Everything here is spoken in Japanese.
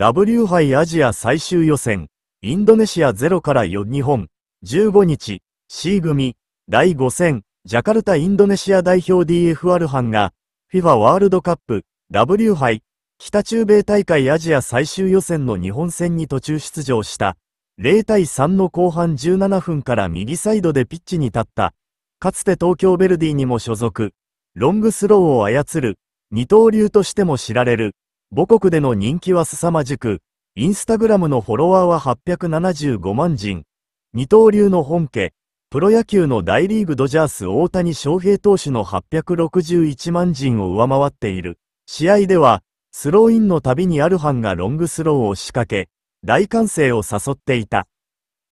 W 杯アジア最終予選、インドネシア0から4日本、15日、C 組、第5戦、ジャカルタインドネシア代表 DFR 班が、FIFA ワールドカップ、W 杯、北中米大会アジア最終予選の日本戦に途中出場した、0対3の後半17分から右サイドでピッチに立った、かつて東京ベルディにも所属、ロングスローを操る、二刀流としても知られる、母国での人気は凄まじく、インスタグラムのフォロワーは875万人。二刀流の本家、プロ野球の大リーグドジャース大谷翔平投手の861万人を上回っている。試合では、スローインの度にアルハンがロングスローを仕掛け、大歓声を誘っていた。